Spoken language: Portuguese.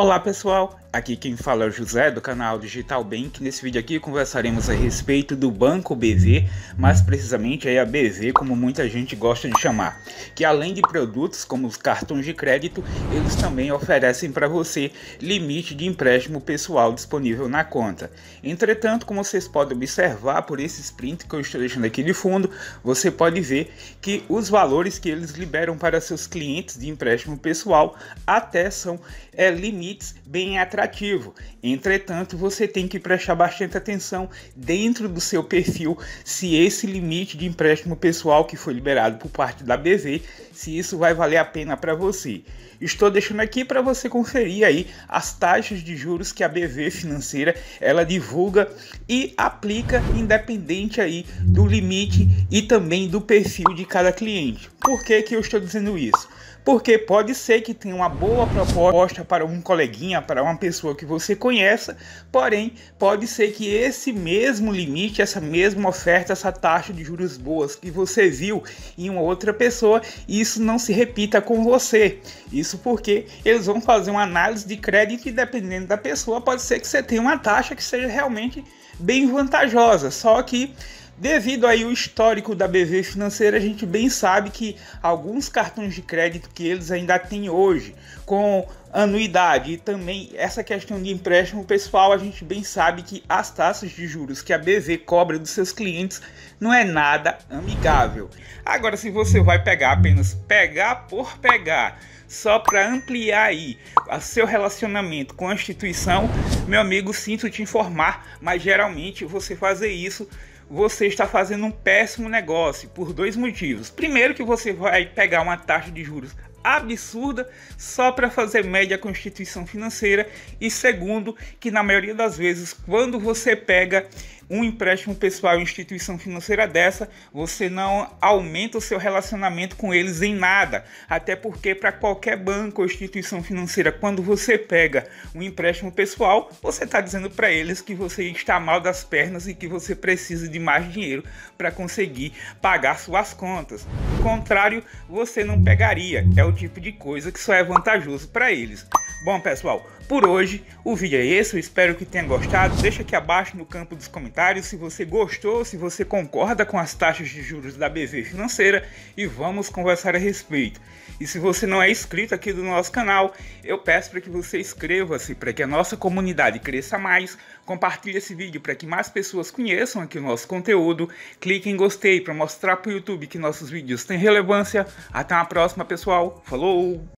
Olá, pessoal. Aqui quem fala é o José do canal Digital Bank. Nesse vídeo aqui conversaremos a respeito do Banco BV, mais precisamente a BV, como muita gente gosta de chamar, que além de produtos como os cartões de crédito, eles também oferecem para você limite de empréstimo pessoal disponível na conta. Entretanto, como vocês podem observar por esse sprint que eu estou deixando aqui de fundo, você pode ver que os valores que eles liberam para seus clientes de empréstimo pessoal até são é, limites bem atrativos lucrativo. Entretanto, você tem que prestar bastante atenção dentro do seu perfil se esse limite de empréstimo pessoal que foi liberado por parte da BV, se isso vai valer a pena para você. Estou deixando aqui para você conferir aí as taxas de juros que a BV financeira ela divulga e aplica independente aí do limite e também do perfil de cada cliente. Por que que eu estou dizendo isso? porque pode ser que tenha uma boa proposta para um coleguinha, para uma pessoa que você conheça, porém pode ser que esse mesmo limite, essa mesma oferta, essa taxa de juros boas que você viu em uma outra pessoa, isso não se repita com você. Isso porque eles vão fazer uma análise de crédito e dependendo da pessoa, pode ser que você tenha uma taxa que seja realmente bem vantajosa, só que Devido aí o histórico da BV financeira, a gente bem sabe que alguns cartões de crédito que eles ainda têm hoje, com anuidade e também essa questão de empréstimo pessoal, a gente bem sabe que as taxas de juros que a BV cobra dos seus clientes não é nada amigável. Agora, se você vai pegar apenas pegar por pegar, só para ampliar aí o seu relacionamento com a instituição, meu amigo, sinto te informar, mas geralmente você fazer isso você está fazendo um péssimo negócio por dois motivos. Primeiro, que você vai pegar uma taxa de juros absurda só para fazer média com instituição financeira e segundo que na maioria das vezes quando você pega um empréstimo pessoal em instituição financeira dessa, você não aumenta o seu relacionamento com eles em nada. Até porque para qualquer banco ou instituição financeira, quando você pega um empréstimo pessoal, você está dizendo para eles que você está mal das pernas e que você precisa de mais dinheiro para conseguir pagar suas contas. O contrário, você não pegaria. É o tipo de coisa que só é vantajoso para eles. Bom pessoal, por hoje o vídeo é esse, eu espero que tenha gostado. Deixa aqui abaixo no campo dos comentários se você gostou, se você concorda com as taxas de juros da BV Financeira e vamos conversar a respeito. E se você não é inscrito aqui do nosso canal, eu peço para que você inscreva-se para que a nossa comunidade cresça mais. Compartilhe esse vídeo para que mais pessoas conheçam aqui o nosso conteúdo. Clique em gostei para mostrar para o YouTube que nossos vídeos têm relevância. Até a próxima pessoal, falou!